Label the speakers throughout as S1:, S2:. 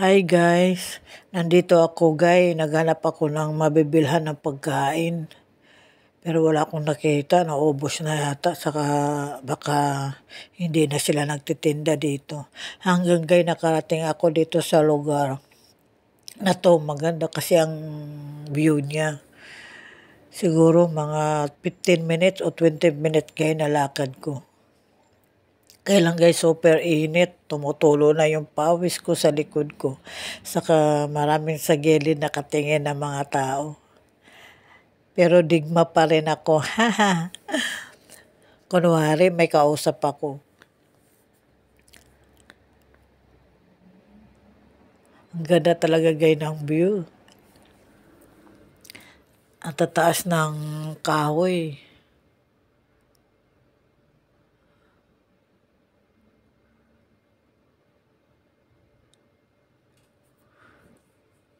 S1: Hi guys, nandito ako guys, naghanap ako ng mabibilhan ng pagkain. Pero wala akong nakita, naubos na yata, saka baka hindi na sila nagtitinda dito. Hanggang guys, nakarating ako dito sa lugar na to, maganda kasi ang view niya. Siguro mga 15 minutes o 20 minutes guys na lakad ko. Kailan guys, super init. Tumutulo na yung pawis ko sa likod ko. Saka maraming sa gilid nakatingin ng mga tao. Pero digma pa rin ako. Haha. Kunwari, may kausap ako. Ang ganda talaga gay ng view. Ang tataas ng kahoy.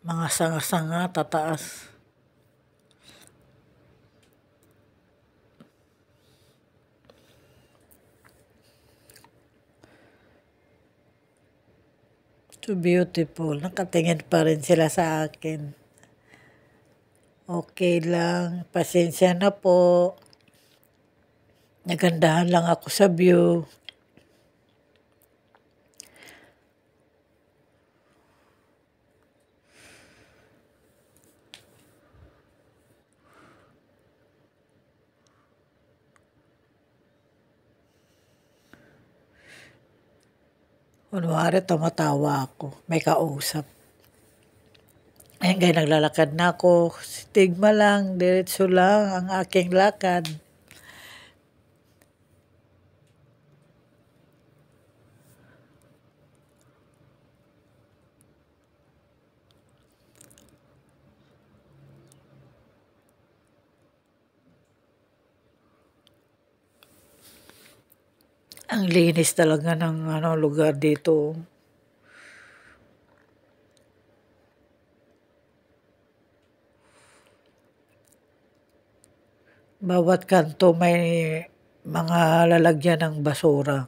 S1: mga sanga-sanga tataas. Too beautiful. Nakatingin pa rin sila sa akin. Okay lang. Pasensya na po. Nagandahan lang ako sa view. Kunwari, tumatawa ako. May kausap. Ayun, ganyan, naglalakad na ako. Stigma lang, diretso lang ang aking lakad. Ang linis talaga ng ano, lugar dito. Bawat kanto may mga lalagyan ng basura.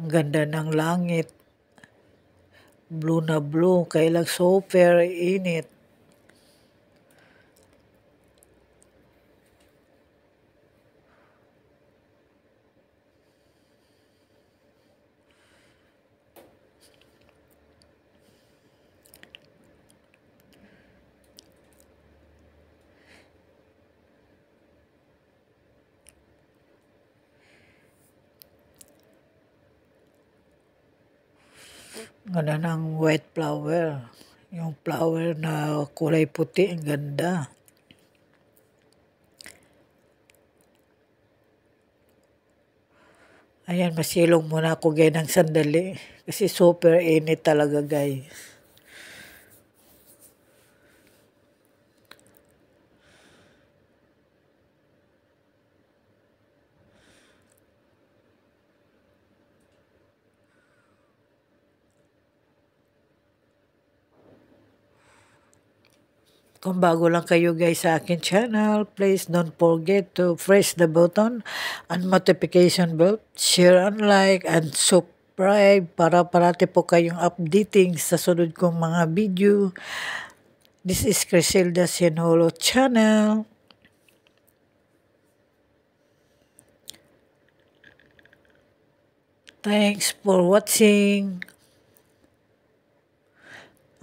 S1: Ang ganda ng langit. Blue na blue, kailag so fair, init. Ganun ng white flower. Yung flower na kulay puti, ang ganda. Ayan, masilong muna ako gay ng sandali. Kasi super init talaga guys. Kung bago lang kayo guys sa akin channel, please don't forget to press the button and notification bell, share and like, and subscribe para parati po kayong updating sa sunod kong mga video. This is Criselda Sinolo channel. Thanks for watching.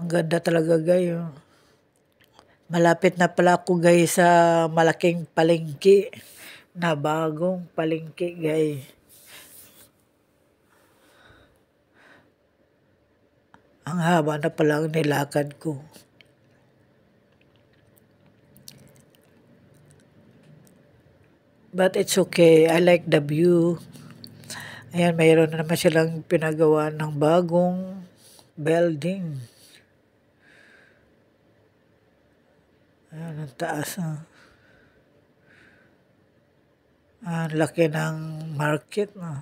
S1: Ang ganda talaga gayo. Malapit na pala ako guys sa malaking palengke na bagong palengke guys. Ang haba na pala ang nilakad ko. But it's okay. I like the view. Ayan, mayroon na naman silang pinagawa ng bagong building. Ayan, ang taas. Ah. ah. Ang laki ng market. No? Ah.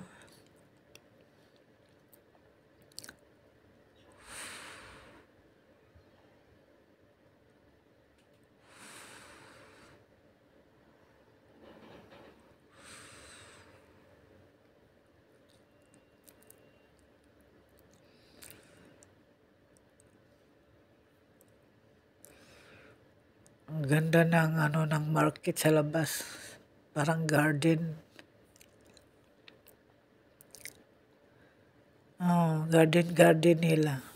S1: ganda ng ano ng market sa labas. Parang garden. Oh, garden garden nila.